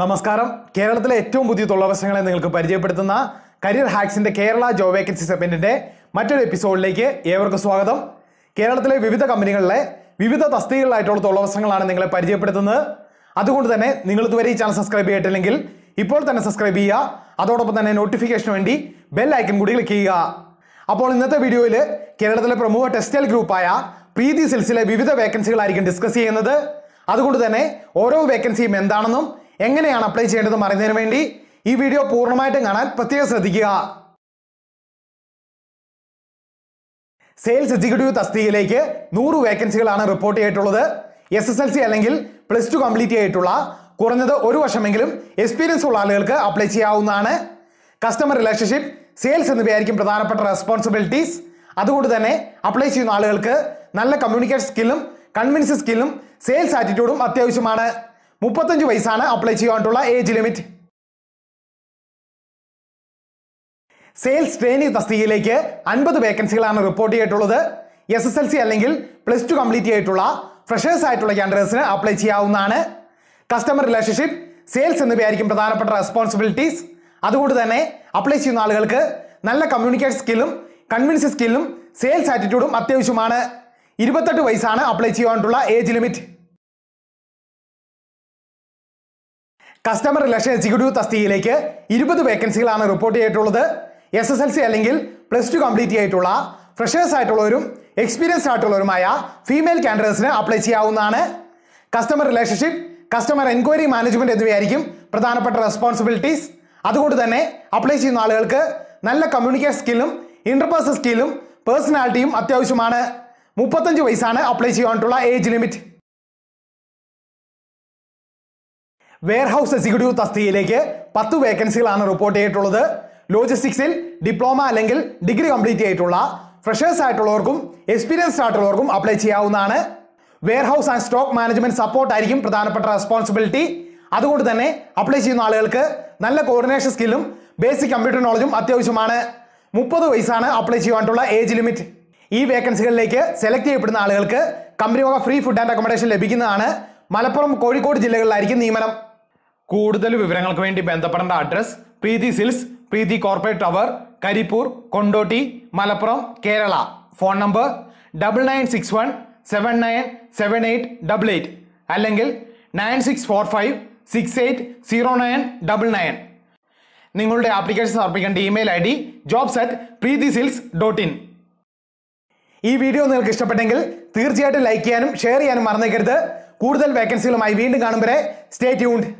നമസ്കാരം കേരളത്തിലെ ഏറ്റവും പുതിയ തൊഴിലവസരങ്ങളെ നിങ്ങൾക്ക് പരിചയപ്പെടുത്തുന്ന കരിയർ ഹാക്സിന്റെ കേരള ജോബ് വേക്കൻസി സെപ്പൻഡിന്റെ മറ്റൊരു എപ്പിസോഡിലേക്ക് ഏവർക്കും സ്വാഗതം കേരളത്തിലെ വിവിധ കമ്പനികളിലെ വിവിധ തസ്തികളിലായിട്ടുള്ള തൊഴിലവസരങ്ങളാണ് നിങ്ങളെ പരിചയപ്പെടുത്തുന്നത് അതുകൊണ്ട് തന്നെ നിങ്ങൾ ഇതുവരെ ഈ ചാനൽ സബ്സ്ക്രൈബ് ചെയ്തിട്ടില്ലെങ്കിൽ ഇപ്പോൾ തന്നെ സബ്സ്ക്രൈബ് ചെയ്യുക അതോടൊപ്പം തന്നെ നോട്ടിഫിക്കേഷന് വേണ്ടി ബെൽ ഐക്കൺ കൂടി ക്ലിക്ക് ചെയ്യുക അപ്പോൾ ഇന്നത്തെ വീഡിയോയിൽ കേരളത്തിലെ പ്രമുഖ ടെക്സ്റ്റൈൽ ഗ്രൂപ്പായ പ്രീതി സിൽസിലെ വിവിധ വേക്കൻസികളായിരിക്കും ഡിസ്കസ് ചെയ്യുന്നത് അതുകൊണ്ട് തന്നെ ഓരോ വേക്കൻസിയും എന്താണെന്നും എങ്ങനെയാണ് അപ്ലൈ ചെയ്യേണ്ടതെന്ന് അറിയുന്നതിന് വേണ്ടി ഈ വീഡിയോ പൂർണ്ണമായിട്ടും കാണാൻ പ്രത്യേകം ശ്രദ്ധിക്കുക സെയിൽസ് എക്സിക്യൂട്ടീവ് തസ്തികയിലേക്ക് നൂറ് വേക്കൻസികളാണ് റിപ്പോർട്ട് ചെയ്തിട്ടുള്ളത് എസ് എസ് എൽ സി അല്ലെങ്കിൽ പ്ലസ് ടു കംപ്ലീറ്റ് ചെയ്തിട്ടുള്ള കുറഞ്ഞത് ഒരു വർഷമെങ്കിലും എക്സ്പീരിയൻസ് ഉള്ള ആളുകൾക്ക് അപ്ലൈ ചെയ്യാവുന്നതാണ് കസ്റ്റമർ റിലേഷൻഷിപ്പ് സെയിൽസ് എന്നിവയായിരിക്കും പ്രധാനപ്പെട്ട റെസ്പോൺസിബിലിറ്റീസ് അതുകൊണ്ട് തന്നെ അപ്ലൈ ചെയ്യുന്ന ആളുകൾക്ക് നല്ല കമ്മ്യൂണിക്കേഷൻ സ്കില്ലും കൺവിൻസ് സ്കില്ലും സെയിൽസ് ആറ്റിറ്റ്യൂഡും അത്യാവശ്യമാണ് മുപ്പത്തഞ്ച് വയസ്സാണ് അപ്ലൈ ചെയ്യാനായിട്ടുള്ള ഏജ് ലിമിറ്റ് സെയിൽസ് ട്രെയിനിങ് തസ്തികയിലേക്ക് അൻപത് വേക്കൻസികളാണ് റിപ്പോർട്ട് ചെയ്തിട്ടുള്ളത് എസ് എസ് എൽ സി അല്ലെങ്കിൽ പ്ലസ് ടു കംപ്ലീറ്റ് ചെയ്തിട്ടുള്ള ഫ്രഷേഴ്സ് ആയിട്ടുള്ള ക്യാൻഡേഴ്സിന് അപ്ലൈ ചെയ്യാവുന്നതാണ് കസ്റ്റമർ റിലേഷൻഷിപ്പ് സെയിൽസ് എന്നിവയായിരിക്കും പ്രധാനപ്പെട്ട റെസ്പോൺസിബിലിറ്റീസ് അതുകൊണ്ട് തന്നെ അപ്ലൈ ചെയ്യുന്ന ആളുകൾക്ക് നല്ല കമ്മ്യൂണിക്കേഷൻ സ്കില്ലും കൺവിൻസ് സ്കില്ലും സെയിൽസ് ആറ്റിറ്റ്യൂഡും അത്യാവശ്യമാണ് ഇരുപത്തെട്ട് വയസ്സാണ് അപ്ലൈ ചെയ്യാനുള്ള age limit customer relation executive തസ്തികയിലേക്ക് ഇരുപത് വേക്കൻസികളാണ് റിപ്പോർട്ട് ചെയ്തിട്ടുള്ളത് എസ് എസ് എൽ സി അല്ലെങ്കിൽ പ്ലസ് ടു കംപ്ലീറ്റ് ചെയ്തിട്ടുള്ള ഫ്രഷേഴ്സ് ആയിട്ടുള്ളവരും എക്സ്പീരിയൻസ് ആയിട്ടുള്ളവരുമായ ഫീമെയിൽ കാൻഡിഡേറ്റ്സിന് അപ്ലൈ ചെയ്യാവുന്നതാണ് customer relationship customer enquiry management എന്നിവയായിരിക്കും പ്രധാനപ്പെട്ട റെസ്പോൺസിബിലിറ്റീസ് അതുകൊണ്ട് തന്നെ അപ്ലൈ ചെയ്യുന്ന ആളുകൾക്ക് നല്ല കമ്മ്യൂണിക്കേഷൻ സ്കില്ലും ഇന്റർപേഴ്സൺ സ്കില്ലും പേഴ്സണാലിറ്റിയും അത്യാവശ്യമാണ് മുപ്പത്തഞ്ച് വയസ്സാണ് അപ്ലൈ ചെയ്യാനായിട്ടുള്ള ഏജ് ലിമിറ്റ് ഹൗസ് എക്സിക്യൂട്ടീവ് തസ്തികയിലേക്ക് പത്ത് വേക്കൻസികളാണ് റിപ്പോർട്ട് ചെയ്തിട്ടുള്ളത് ലോജിസ്റ്റിക്സിൽ ഡിപ്ലോമ അല്ലെങ്കിൽ ഡിഗ്രി കംപ്ലീറ്റ് ചെയ്തിട്ടുള്ള ഫ്രഷേഴ്സ് ആയിട്ടുള്ളവർക്കും എക്സ്പീരിയൻസ്ഡ് ആയിട്ടുള്ളവർക്കും അപ്ലൈ ചെയ്യാവുന്നതാണ് house and stock management support ആയിരിക്കും പ്രധാനപ്പെട്ട റെസ്പോൺസിബിലിറ്റി അതുകൊണ്ട് തന്നെ അപ്ലൈ ചെയ്യുന്ന ആളുകൾക്ക് നല്ല കോർഡിനേഷൻ സ്കില്ലും ബേസിക് കമ്പ്യൂട്ടർ നോളജും അത്യാവശ്യമാണ് മുപ്പത് വയസ്സാണ് അപ്ലൈ ചെയ്യാനുള്ള ഏജ് ലിമിറ്റ് ഈ വേക്കൻസികളിലേക്ക് സെലക്ട് ചെയ്യപ്പെടുന്ന ആളുകൾക്ക് കമ്പനി വക ഫ്രീ ഫുഡ് ആൻഡ് അക്കോമഡേഷൻ ലഭിക്കുന്നതാണ് മലപ്പുറം കോഴിക്കോട് ജില്ലകളിലായിരിക്കും നിയമനം കൂടുതൽ വിവരങ്ങൾക്ക് വേണ്ടി ബന്ധപ്പെടേണ്ട address Preethi silks Preethi corporate tower Karipur Kondotty Malappuram Kerala phone number double nine six one seven nine seven eight double eight അല്ലെങ്കിൽ nine six four five six eight zero nine double nine നിങ്ങളുടെ application സമർപ്പിക്കേണ്ട email I D job set Preethi silks dot in ഈ video നിങ്ങൾക്ക് ഇഷ്ടപ്പെട്ടെങ്കിൽ തീർച്ചയായിട്ടും like ചെയ്യാനും share ചെയ്യാനും മറന്നേക്കരുത് കൂടുതൽ വേക്കൻസികളുമായി വീണ്ടും കാണും വരെ സ്റ്റേ ട്യൂൺഡ്